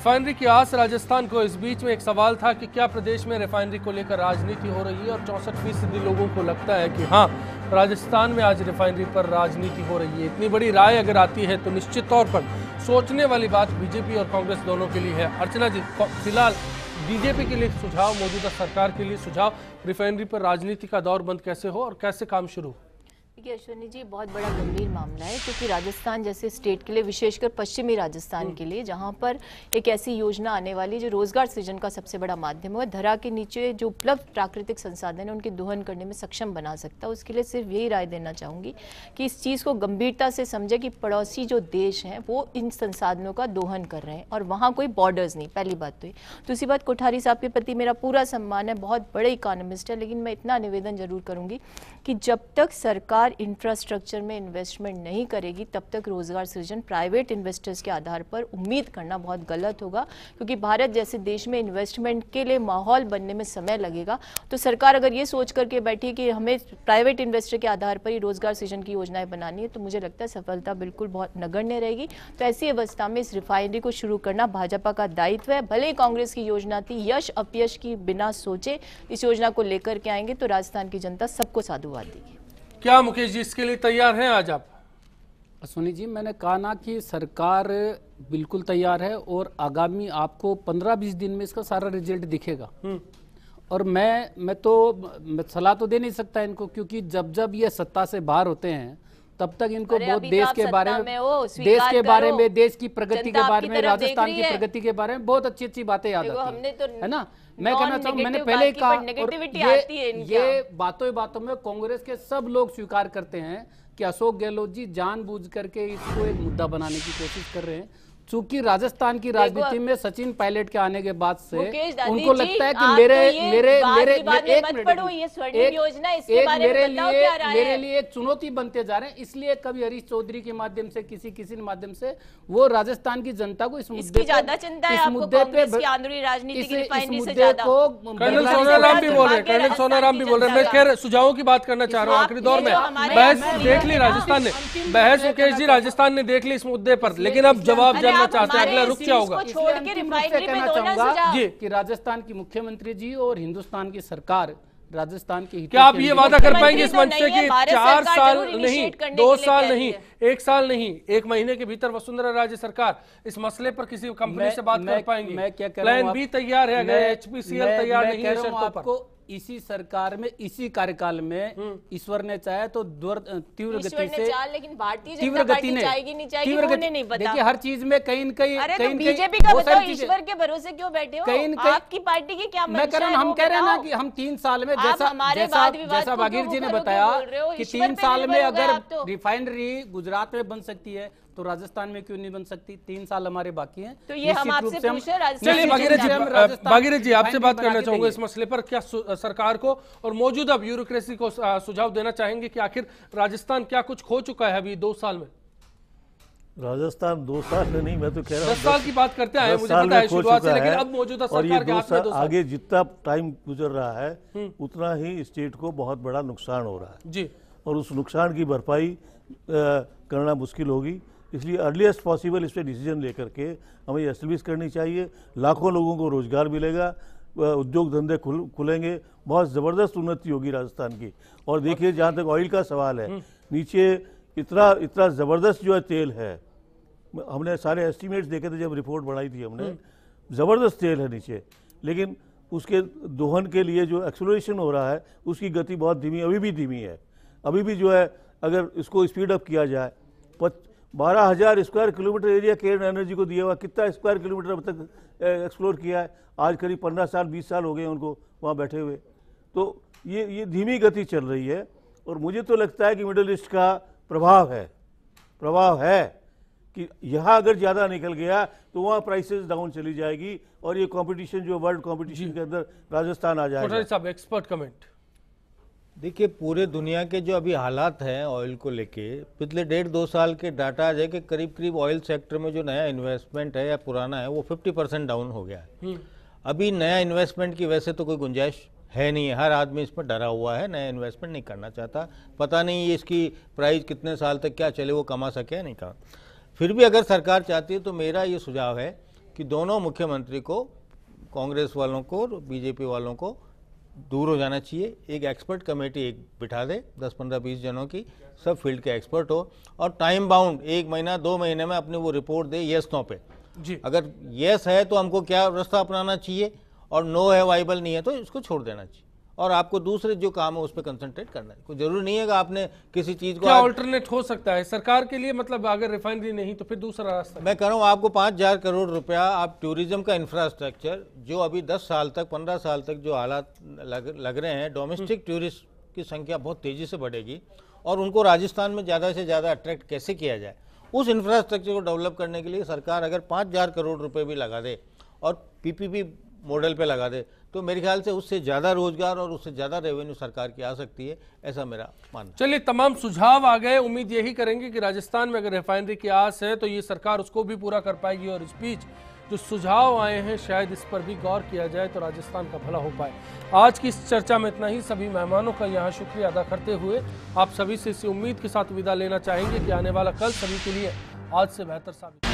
Refinery की आस राजस्थान को इस बीच में एक सवाल था कि क्या प्रदेश में रिफाइनरी को लेकर राजनीति हो रही है और चौंसठ फीसदी लोगों को लगता है कि हाँ राजस्थान में आज रिफाइनरी पर राजनीति हो रही है इतनी बड़ी राय अगर आती है तो निश्चित तौर पर सोचने वाली बात बीजेपी और कांग्रेस दोनों के लिए है अर्चना जी फिलहाल बीजेपी के लिए सुझाव मौजूदा सरकार के लिए सुझाव रिफाइनरी पर राजनीति का दौर बंद कैसे हो और कैसे काम शुरू हो देखिए अश्विनी जी बहुत बड़ा गंभीर मामला है क्योंकि राजस्थान जैसे स्टेट के लिए विशेषकर पश्चिमी राजस्थान हम्म। के लिए जहां पर एक ऐसी योजना आने वाली है जो रोजगार सृजन का सबसे बड़ा माध्यम है धरा के नीचे जो उपलब्ध प्राकृतिक संसाधन है उनकी दोहन करने में सक्षम बना सकता है उसके लिए सिर्फ यही राय देना चाहूँगी कि इस चीज़ को गंभीरता से समझे कि पड़ोसी जो देश हैं वो इन संसाधनों का दोहन कर रहे हैं और वहाँ कोई बॉर्डर्स नहीं पहली बात तो ये दूसरी बात कोठारी साहब के प्रति मेरा पूरा सम्मान है बहुत बड़े इकोनॉमिस्ट है लेकिन मैं इतना निवेदन जरूर करूँगी कि जब तक सरकार सरकार इंफ्रास्ट्रक्चर में इन्वेस्टमेंट नहीं करेगी तब तक रोजगार सृजन प्राइवेट इन्वेस्टर्स के आधार पर उम्मीद करना बहुत गलत होगा क्योंकि भारत जैसे देश में इन्वेस्टमेंट के लिए माहौल बनने में समय लगेगा तो सरकार अगर ये सोच करके बैठी कि हमें प्राइवेट इन्वेस्टर के आधार पर ही रोजगार सृजन की योजनाएं बनानी है तो मुझे लगता है सफलता बिल्कुल बहुत नगण्य रहेगी तो ऐसी अवस्था में इस रिफाइनरी को शुरू करना भाजपा का दायित्व है भले कांग्रेस की योजना थी यश अपयश की बिना सोचे इस योजना को लेकर के आएंगे तो राजस्थान की जनता सबको साधुवाद देगी क्या मुकेश जी इसके लिए तैयार हैं आज आप अश्वनी जी मैंने कहा ना कि सरकार बिल्कुल तैयार है और आगामी आपको पंद्रह बीस दिन में इसका सारा रिजल्ट दिखेगा हम्म। और मैं मैं तो सलाह तो दे नहीं सकता इनको क्योंकि जब जब ये सत्ता से बाहर होते हैं तब तक इनको बहुत तो देश के बारे में देश के बारे में देश की प्रगति के बारे में राजस्थान की प्रगति के बारे में बहुत अच्छी अच्छी बातें याद आती है, तो है ना मैं कहना चाहूँ मैंने पहले कहा ये, ये बातों बातों में कांग्रेस के सब लोग स्वीकार करते हैं कि अशोक गहलोत जी जानबूझ करके इसको एक मुद्दा बनाने की कोशिश कर रहे हैं चूंकि राजस्थान की राजनीति में सचिन पायलट के आने के बाद से उनको लगता है कि मेरे तो मेरे मेरे एक एक योजना मेरे लिए मेरे लिए एक चुनौती बनते जा रहे हैं इसलिए कभी हरीश चौधरी के माध्यम से किसी किसी माध्यम से वो राजस्थान की जनता को इस मुद्दे इस चिंता है मुद्दे पे राजनीति को कर्नल सोनाराम भी बोल रहे मैं खैर सुझावों की बात करना चाह रहा हूँ आखिरी दौर में बहस देख ली राजस्थान ने बहस मुकेश जी राजस्थान ने देख ली इस मुद्दे पर लेकिन अब जवाब जब चाहते हैं अगला रुक क्या होगा राजस्थान की मुख्यमंत्री जी और हिंदुस्तान की सरकार राजस्थान की क्या आप ये वादा कर पाएंगे इस तो मंच से कि चार साल नहीं दो साल नहीं एक साल नहीं एक महीने के भीतर वसुंधरा राज्य सरकार इस मसले पर किसी कंपनी से बात कर पाएंगे प्लान बी तैयार है एचपीसीएल तैयार नहीं है आपको इसी सरकार में इसी कार्यकाल में हम्म। ईश्वर ने चाहे तो तीव्र गति से लेकिन भारतीय तीव्र गति ने तीव्र गति नहीं बता देखिए हर चीज में कहीं न कहीं तो कहीं बीजेपी का बताओ ईश्वर के भरोसे क्यों बैठे हो कहीं कहीं आपकी पार्टी की क्या मैं कह रहा हूँ हम कह रहे हैं ना कि हम तीन साल में जैसा जैसा जैसा बागीर जी ने बताया कि तीन साल में अगर तो। रिफाइनरी गुजरात में बन सकती है तो राजस्थान में क्यों नहीं बन सकती तीन साल हमारे बाकी हैं तो ये हम आपसे पूछ रहे भागीरथ जी आपसे बात करना चाहूंगा इस मसले पर क्या सरकार को और मौजूदा ब्यूरोक्रेसी को सुझाव देना चाहेंगे कि आखिर राजस्थान क्या कुछ खो चुका है अभी दो साल में राजस्थान दो साल में नहीं मैं तो कह रहा हूँ दस साल की बात करते हैं मुझे पता है शुरुआत से लेकिन अब मौजूदा सरकार के हाथ में दो साल आगे जितना टाइम गुजर रहा है हम्म। उतना ही स्टेट को बहुत बड़ा नुकसान हो रहा है जी और उस नुकसान की भरपाई करना मुश्किल होगी इसलिए अर्लीस्ट पॉसिबल इस पर डिसीजन लेकर के हमें एस्टेब्लिश करनी चाहिए लाखों लोगों को रोज़गार मिलेगा उद्योग धंधे खुल खुलेंगे बहुत ज़बरदस्त उन्नति होगी राजस्थान की और देखिए जहाँ तक ऑयल का सवाल है हम्म। नीचे इतना इतना ज़बरदस्त जो है तेल है हमने सारे एस्टिमेट्स देखे थे जब रिपोर्ट बढ़ाई थी हमने हम्म। ज़बरदस्त तेल है नीचे लेकिन उसके दोहन के लिए जो एक्सलोरेशन हो रहा है उसकी गति बहुत धीमी अभी भी धीमी है अभी भी जो है अगर इसको स्पीड अप किया जाए बारह हज़ार स्क्वायर किलोमीटर एरिया के एनर्जी को दिया हुआ कितना स्क्वायर किलोमीटर अब तक एक्सप्लोर किया है आज करीब पंद्रह साल बीस साल हो गए उनको वहाँ बैठे हुए तो ये ये धीमी गति चल रही है और मुझे तो लगता है कि मिडल ईस्ट का प्रभाव है प्रभाव है कि यहाँ अगर ज़्यादा निकल गया तो वहाँ प्राइसेस डाउन चली जाएगी और ये कंपटीशन जो वर्ल्ड कंपटीशन के अंदर राजस्थान आ जाएगा साहब एक्सपर्ट कमेंट देखिए पूरे दुनिया के जो अभी हालात हैं ऑयल को लेके पिछले डेढ़ दो साल के डाटा आ जाए कि करीब करीब ऑयल सेक्टर में जो नया इन्वेस्टमेंट है या पुराना है वो 50 परसेंट डाउन हो गया है हम्म। अभी नया इन्वेस्टमेंट की वैसे तो कोई गुंजाइश है नहीं है हर आदमी इसमें डरा हुआ है नया इन्वेस्टमेंट नहीं करना चाहता पता नहीं ये इसकी प्राइस कितने साल तक क्या चले वो कमा सके या नहीं कहा फिर भी अगर सरकार चाहती है तो मेरा ये सुझाव है कि दोनों मुख्यमंत्री को कांग्रेस वालों को और बीजेपी वालों को दूर हो जाना चाहिए एक एक्सपर्ट कमेटी एक बिठा दे 10-15-20 जनों की सब फील्ड के एक्सपर्ट हो और टाइम बाउंड एक महीना दो महीने में अपने वो रिपोर्ट दे यस नो पे जी अगर येस है तो हमको क्या रास्ता अपनाना चाहिए और नो है वाइबल नहीं है तो इसको छोड़ देना चाहिए और आपको दूसरे जो काम है उस पर कंसंट्रेट करना है कोई जरूरी नहीं है कि आपने किसी चीज को ऑल्टरनेट हो सकता है सरकार के लिए मतलब अगर रिफाइनरी नहीं तो फिर दूसरा रास्ता मैं कह रहा हूँ आपको पाँच हजार करोड़ रुपया आप टूरिज्म का इंफ्रास्ट्रक्चर जो अभी दस साल तक पंद्रह साल तक जो हालात लग, लग रहे हैं डोमेस्टिक टूरिस्ट की संख्या बहुत तेजी से बढ़ेगी और उनको राजस्थान में ज़्यादा से ज़्यादा अट्रैक्ट कैसे किया जाए उस इंफ्रास्ट्रक्चर को डेवलप करने के लिए सरकार अगर पाँच हज़ार करोड़ रुपए भी लगा दे और पीपीपी मॉडल पे लगा दे तो मेरे ख्याल से उससे ज़्यादा रोजगार और उससे ज़्यादा रेवेन्यू सरकार की आ सकती है ऐसा मेरा मानना चलिए तमाम सुझाव आ गए उम्मीद यही करेंगे कि राजस्थान में अगर रिफाइनरी की आस है तो ये सरकार उसको भी पूरा कर पाएगी और इस बीच जो सुझाव आए हैं शायद इस पर भी गौर किया जाए तो राजस्थान का भला हो पाए आज की इस चर्चा में इतना ही सभी मेहमानों का यहाँ शुक्रिया अदा करते हुए आप सभी से इसी उम्मीद के साथ विदा लेना चाहेंगे कि आने वाला कल सभी के लिए आज से बेहतर साबित